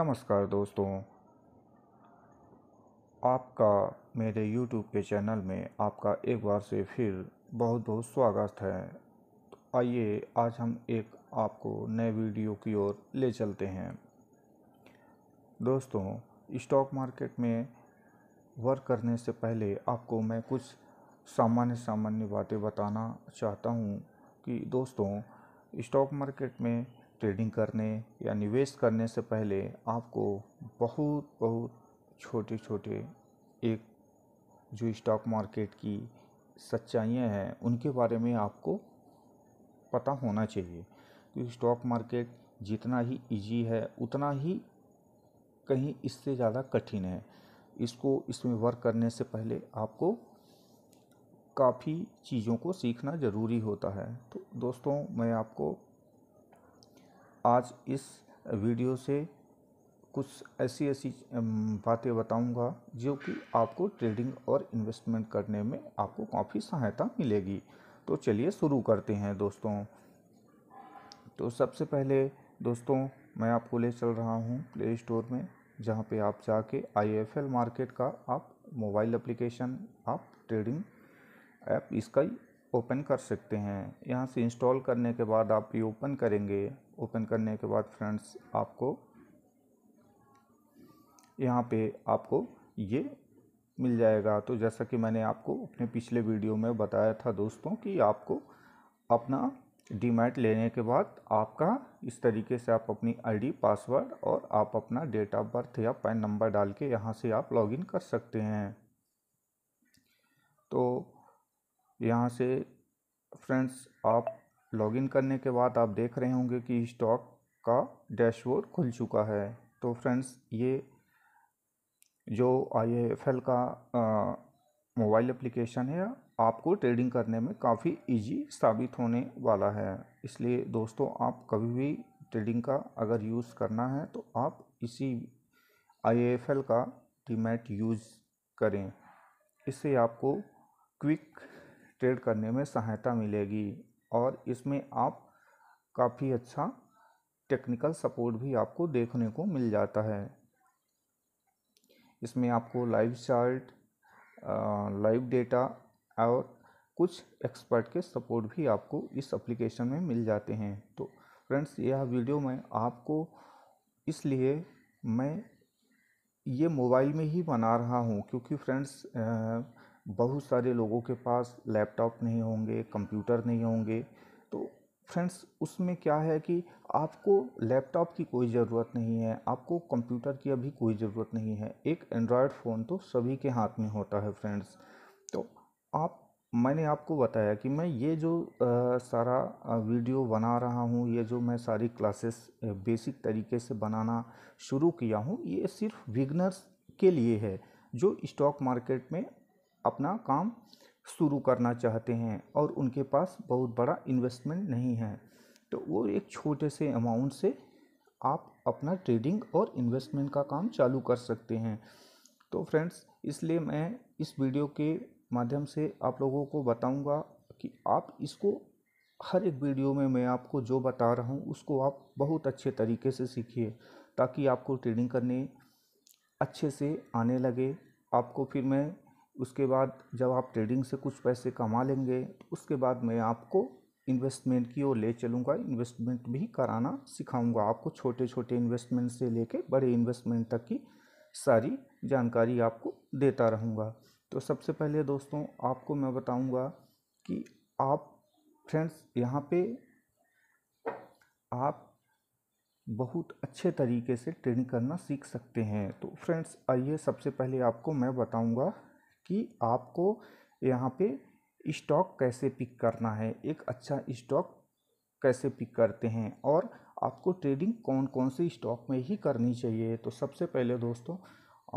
नमस्कार दोस्तों आपका मेरे YouTube के चैनल में आपका एक बार से फिर बहुत बहुत स्वागत है तो आइए आज हम एक आपको नए वीडियो की ओर ले चलते हैं दोस्तों स्टॉक मार्केट में वर्क करने से पहले आपको मैं कुछ सामान्य सामान्य बातें बताना चाहता हूँ कि दोस्तों स्टॉक मार्केट में ट्रेडिंग करने या निवेश करने से पहले आपको बहुत बहुत छोटे छोटे एक जो स्टॉक मार्केट की सच्चाइयाँ हैं उनके बारे में आपको पता होना चाहिए क्योंकि स्टॉक मार्केट जितना ही इजी है उतना ही कहीं इससे ज़्यादा कठिन है इसको इसमें वर्क करने से पहले आपको काफ़ी चीज़ों को सीखना ज़रूरी होता है तो दोस्तों मैं आपको आज इस वीडियो से कुछ ऐसी ऐसी बातें बताऊंगा जो कि आपको ट्रेडिंग और इन्वेस्टमेंट करने में आपको काफ़ी सहायता मिलेगी तो चलिए शुरू करते हैं दोस्तों तो सबसे पहले दोस्तों मैं आपको ले चल रहा हूँ प्ले स्टोर में जहाँ पे आप जाके आई मार्केट का आप मोबाइल एप्लीकेशन आप ट्रेडिंग ऐप इसका ओपन कर सकते हैं यहाँ से इंस्टॉल करने के बाद आप ये ओपन करेंगे ओपन करने के बाद फ्रेंड्स आपको यहाँ पे आपको ये मिल जाएगा तो जैसा कि मैंने आपको अपने पिछले वीडियो में बताया था दोस्तों कि आपको अपना डीमैट लेने के बाद आपका इस तरीके से आप अपनी आईडी पासवर्ड और आप अपना डेट ऑफ बर्थ या पैन नंबर डाल के यहाँ से आप लॉगिन कर सकते हैं तो यहाँ से फ्रेंड्स आप लॉगिन करने के बाद आप देख रहे होंगे कि स्टॉक का डैशबोर्ड खुल चुका है तो फ्रेंड्स ये जो आई एफ एल का मोबाइल एप्लीकेशन है आपको ट्रेडिंग करने में काफ़ी इजी साबित होने वाला है इसलिए दोस्तों आप कभी भी ट्रेडिंग का अगर यूज़ करना है तो आप इसी आई एफ एल का टीमेट यूज़ करें इससे आपको क्विक ट्रेड करने में सहायता मिलेगी और इसमें आप काफ़ी अच्छा टेक्निकल सपोर्ट भी आपको देखने को मिल जाता है इसमें आपको लाइव चार्ट लाइव डेटा और कुछ एक्सपर्ट के सपोर्ट भी आपको इस एप्लीकेशन में मिल जाते हैं तो फ्रेंड्स यह वीडियो मैं आपको इसलिए मैं ये मोबाइल में ही बना रहा हूँ क्योंकि फ्रेंड्स बहुत सारे लोगों के पास लैपटॉप नहीं होंगे कंप्यूटर नहीं होंगे तो फ्रेंड्स उसमें क्या है कि आपको लैपटॉप की कोई ज़रूरत नहीं है आपको कंप्यूटर की अभी कोई ज़रूरत नहीं है एक एंड्रॉयड फ़ोन तो सभी के हाथ में होता है फ्रेंड्स तो आप मैंने आपको बताया कि मैं ये जो आ, सारा वीडियो बना रहा हूँ ये जो मैं सारी क्लासेस बेसिक तरीके से बनाना शुरू किया हूँ ये सिर्फ बिगनर्स के लिए है जो स्टॉक मार्केट में अपना काम शुरू करना चाहते हैं और उनके पास बहुत बड़ा इन्वेस्टमेंट नहीं है तो वो एक छोटे से अमाउंट से आप अपना ट्रेडिंग और इन्वेस्टमेंट का काम चालू कर सकते हैं तो फ्रेंड्स इसलिए मैं इस वीडियो के माध्यम से आप लोगों को बताऊंगा कि आप इसको हर एक वीडियो में मैं आपको जो बता रहा हूँ उसको आप बहुत अच्छे तरीके से सीखिए ताकि आपको ट्रेडिंग करने अच्छे से आने लगे आपको फिर मैं उसके बाद जब आप ट्रेडिंग से कुछ पैसे कमा लेंगे उसके बाद मैं आपको इन्वेस्टमेंट की ओर ले चलूँगा इन्वेस्टमेंट भी कराना सिखाऊंगा आपको छोटे छोटे इन्वेस्टमेंट से लेके बड़े इन्वेस्टमेंट तक की सारी जानकारी आपको देता रहूँगा तो सबसे पहले दोस्तों आपको मैं बताऊँगा कि आप फ्रेंड्स यहाँ पे आप बहुत अच्छे तरीके से ट्रेडिंग करना सीख सकते हैं तो फ्रेंड्स आइए सबसे पहले आपको मैं बताऊंगा कि आपको यहाँ पे स्टॉक कैसे पिक करना है एक अच्छा स्टॉक कैसे पिक करते हैं और आपको ट्रेडिंग कौन कौन से स्टॉक में ही करनी चाहिए तो सबसे पहले दोस्तों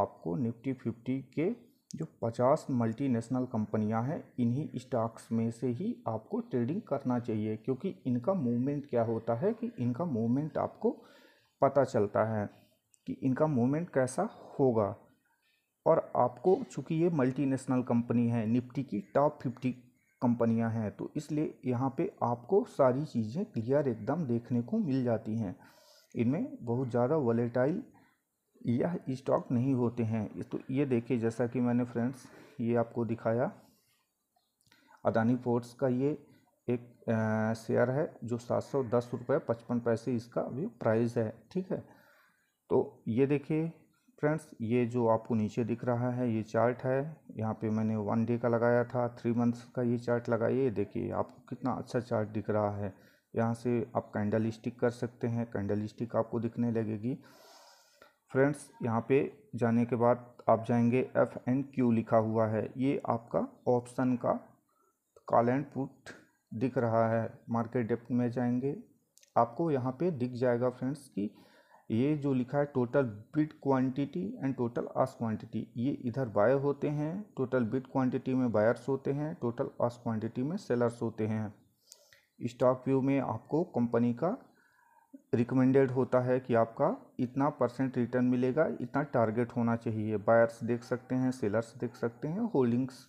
आपको निफ्टी फिफ्टी के जो 50 मल्टीनेशनल कंपनियां हैं इन्हीं स्टॉक्स में से ही आपको ट्रेडिंग करना चाहिए क्योंकि इनका मूवमेंट क्या होता है कि इनका मूवमेंट आपको पता चलता है कि इनका मूवमेंट कैसा होगा और आपको चूंकि ये मल्टीनेशनल कंपनी है निफ्टी की टॉप फिफ्टी कंपनियां हैं तो इसलिए यहाँ पे आपको सारी चीज़ें क्लियर एकदम देखने को मिल जाती हैं इनमें बहुत ज़्यादा वॉलेटाइल यह स्टॉक नहीं होते हैं तो ये देखिए जैसा कि मैंने फ्रेंड्स ये आपको दिखाया अदानी पोर्ट्स का ये एक शेयर है जो सात सौ दस रुपये पचपन पैसे इसका अभी प्राइस है ठीक है तो ये देखिए फ्रेंड्स ये जो आपको नीचे दिख रहा है ये चार्ट है यहाँ पे मैंने वन डे का लगाया था थ्री मंथ्स का ये चार्ट लगाइए देखिए आपको कितना अच्छा चार्ट दिख रहा है यहाँ से आप कैंडल स्टिक कर सकते हैं कैंडल स्टिक आपको दिखने लगेगी फ्रेंड्स यहाँ पे जाने के बाद आप जाएंगे एफ एंड क्यू लिखा हुआ है ये आपका ऑप्शन का कॉल एंड पुट दिख रहा है मार्केट डेप्थ में जाएंगे आपको यहाँ पे दिख जाएगा फ्रेंड्स कि ये जो लिखा है total bid quantity and total ask quantity ये इधर बायर होते हैं टोटल बिट क्वांटिटी में बायर्स होते हैं टोटल आस क्वांटिटी में सेलर्स होते हैं स्टॉक व्यू में आपको कंपनी का रिकमेंडेड होता है कि आपका इतना परसेंट रिटर्न मिलेगा इतना टारगेट होना चाहिए बायर्स देख सकते हैं सेलर्स देख सकते हैं होल्डिंग्स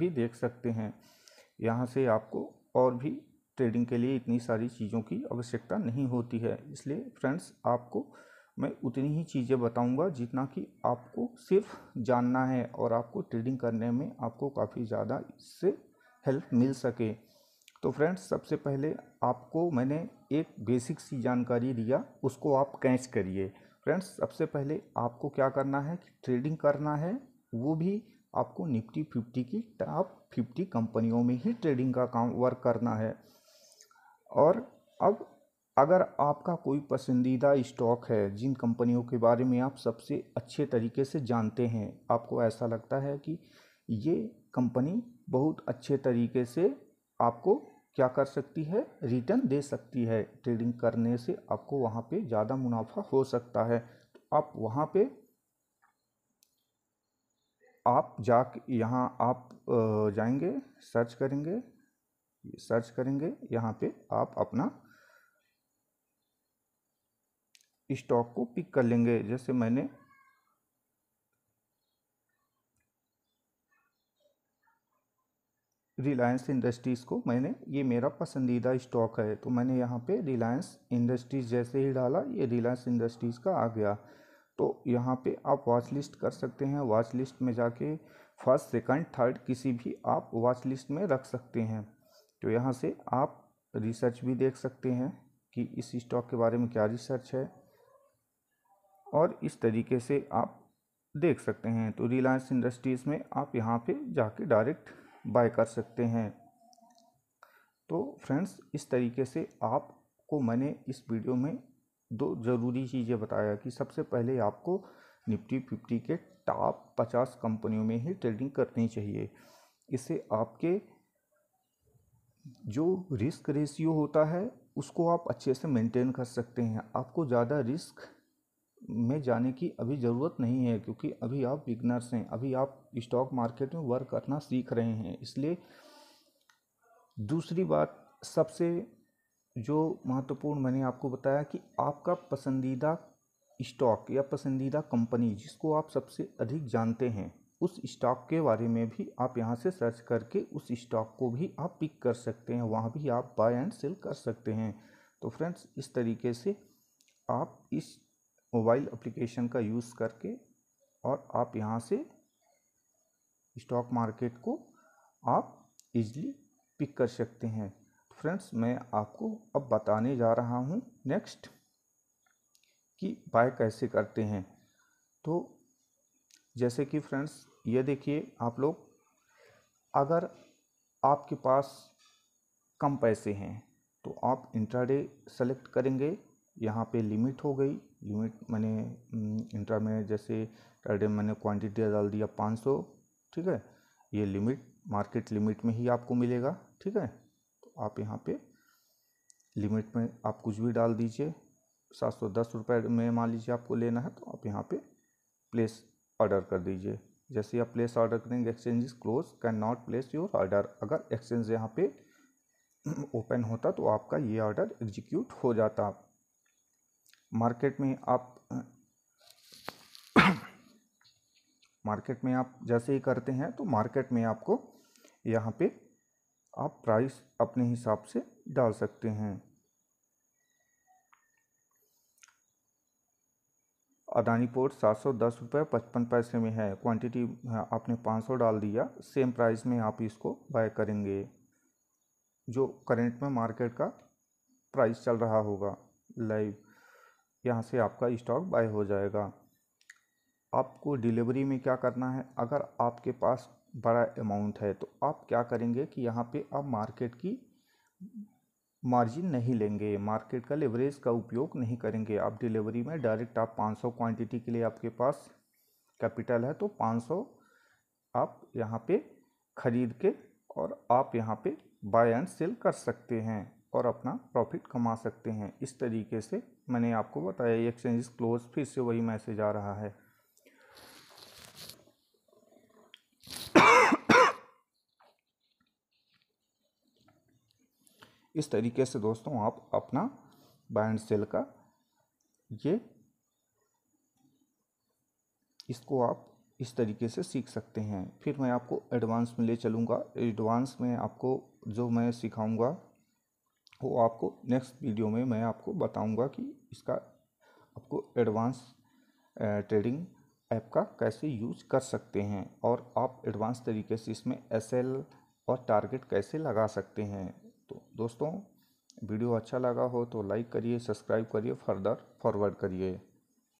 भी देख सकते हैं यहाँ से आपको और भी ट्रेडिंग के लिए इतनी सारी चीज़ों की आवश्यकता नहीं होती है इसलिए फ्रेंड्स आपको मैं उतनी ही चीज़ें बताऊंगा जितना कि आपको सिर्फ जानना है और आपको ट्रेडिंग करने में आपको काफ़ी ज़्यादा इससे हेल्प मिल सके तो फ्रेंड्स सबसे पहले आपको मैंने एक बेसिक सी जानकारी दिया उसको आप कैच करिए फ्रेंड्स सबसे पहले आपको क्या करना है कि ट्रेडिंग करना है वो भी आपको निफ्टी फिफ्टी की टॉप फिफ्टी कंपनियों में ही ट्रेडिंग का काम वर्क करना है और अब अगर आपका कोई पसंदीदा स्टॉक है जिन कंपनियों के बारे में आप सबसे अच्छे तरीके से जानते हैं आपको ऐसा लगता है कि ये कंपनी बहुत अच्छे तरीके से आपको क्या कर सकती है रिटर्न दे सकती है ट्रेडिंग करने से आपको वहाँ पे ज़्यादा मुनाफा हो सकता है तो आप वहाँ पे आप जा यहाँ आप जाएंगे सर्च करेंगे सर्च करेंगे यहाँ पे आप अपना स्टॉक को पिक कर लेंगे जैसे मैंने रिलायंस इंडस्ट्रीज़ को मैंने ये मेरा पसंदीदा स्टॉक है तो मैंने यहाँ पे रिलायंस इंडस्ट्रीज़ जैसे ही डाला ये रिलायंस इंडस्ट्रीज़ का आ गया तो यहाँ पे आप वॉच लिस्ट कर सकते हैं वॉच लिस्ट में जाके फर्स्ट सेकंड थर्ड किसी भी आप वॉच लिस्ट में रख सकते हैं तो यहाँ से आप रिसर्च भी देख सकते हैं कि इस स्टॉक के बारे में क्या रिसर्च है और इस तरीके से आप देख सकते हैं तो रिलायंस इंडस्ट्रीज़ में आप यहाँ पे जाके डायरेक्ट बाय कर सकते हैं तो फ्रेंड्स इस तरीके से आपको मैंने इस वीडियो में दो ज़रूरी चीज़ें बताया कि सबसे पहले आपको निफ्टी फिफ्टी के टॉप पचास कंपनियों में ही ट्रेडिंग करनी चाहिए इससे आपके जो रिस्क रेशियो होता है उसको आप अच्छे से मेंटेन कर सकते हैं आपको ज़्यादा रिस्क में जाने की अभी ज़रूरत नहीं है क्योंकि अभी आप बिगनर्स हैं अभी आप स्टॉक मार्केट में वर्क करना सीख रहे हैं इसलिए दूसरी बात सबसे जो महत्वपूर्ण मैंने आपको बताया कि आपका पसंदीदा स्टॉक या पसंदीदा कंपनी जिसको आप सबसे अधिक जानते हैं उस स्टॉक के बारे में भी आप यहाँ से सर्च करके उस स्टॉक को भी आप पिक कर सकते हैं वहाँ भी आप बाय एंड सेल कर सकते हैं तो फ्रेंड्स इस तरीके से आप इस मोबाइल एप्लीकेशन का यूज़ करके और आप यहाँ से स्टॉक मार्केट को आप इजली पिक कर सकते हैं फ्रेंड्स तो मैं आपको अब बताने जा रहा हूँ नेक्स्ट कि बाय कैसे करते हैं तो जैसे कि फ्रेंड्स ये देखिए आप लोग अगर आपके पास कम पैसे हैं तो आप इंट्राडे सेलेक्ट करेंगे यहाँ पे लिमिट हो गई लिमिट मैंने इंट्रा हम्म, में जैसे इंट्राडे मैंने क्वांटिटी डाल दिया पाँच सौ ठीक है ये लिमिट मार्केट लिमिट में ही आपको मिलेगा ठीक है तो आप यहाँ पे लिमिट में आप कुछ भी डाल दीजिए सात सौ दस रुपये में मान लीजिए आपको लेना है तो आप यहाँ पे प्लेस ऑर्डर कर दीजिए जैसे आप प्लेस ऑर्डर करेंगे exchange is close can not place your order अगर एक्सचेंज यहाँ पे ओपन होता तो आपका ये ऑर्डर एग्जीक्यूट हो जाता मार्केट में आप मार्केट में आप जैसे ही करते हैं तो मार्केट में आपको यहाँ पे आप प्राइस अपने हिसाब से डाल सकते हैं अदानी पोर्ट सात सौ दस रुपये पचपन पैसे में है क्वांटिटी आपने पाँच सौ डाल दिया सेम प्राइस में आप इसको बाय करेंगे जो करेंट में मार्केट का प्राइस चल रहा होगा लाइव यहाँ से आपका स्टॉक बाय हो जाएगा आपको डिलीवरी में क्या करना है अगर आपके पास बड़ा अमाउंट है तो आप क्या करेंगे कि यहाँ पे आप मार्केट की मार्जिन नहीं लेंगे मार्केट का लेवरेज का उपयोग नहीं करेंगे आप डिलीवरी में डायरेक्ट आप 500 क्वांटिटी के लिए आपके पास कैपिटल है तो 500 आप यहाँ पे ख़रीद के और आप यहाँ पे बाय एंड सेल कर सकते हैं और अपना प्रॉफिट कमा सकते हैं इस तरीके से मैंने आपको बताया एक्सचेंज क्लोज फिर से वही मैसेज आ रहा है इस तरीके से दोस्तों आप अपना बाय एंड सेल का ये इसको आप इस तरीके से सीख सकते हैं फिर मैं आपको एडवांस में ले चलूँगा एडवांस में आपको जो मैं सिखाऊँगा वो आपको नेक्स्ट वीडियो में मैं आपको बताऊँगा कि इसका आपको एडवांस ट्रेडिंग ऐप का कैसे यूज कर सकते हैं और आप एडवांस तरीके से इसमें एस और टारगेट कैसे लगा सकते हैं तो दोस्तों वीडियो अच्छा लगा हो तो लाइक करिए सब्सक्राइब करिए फर्दर फॉरवर्ड करिए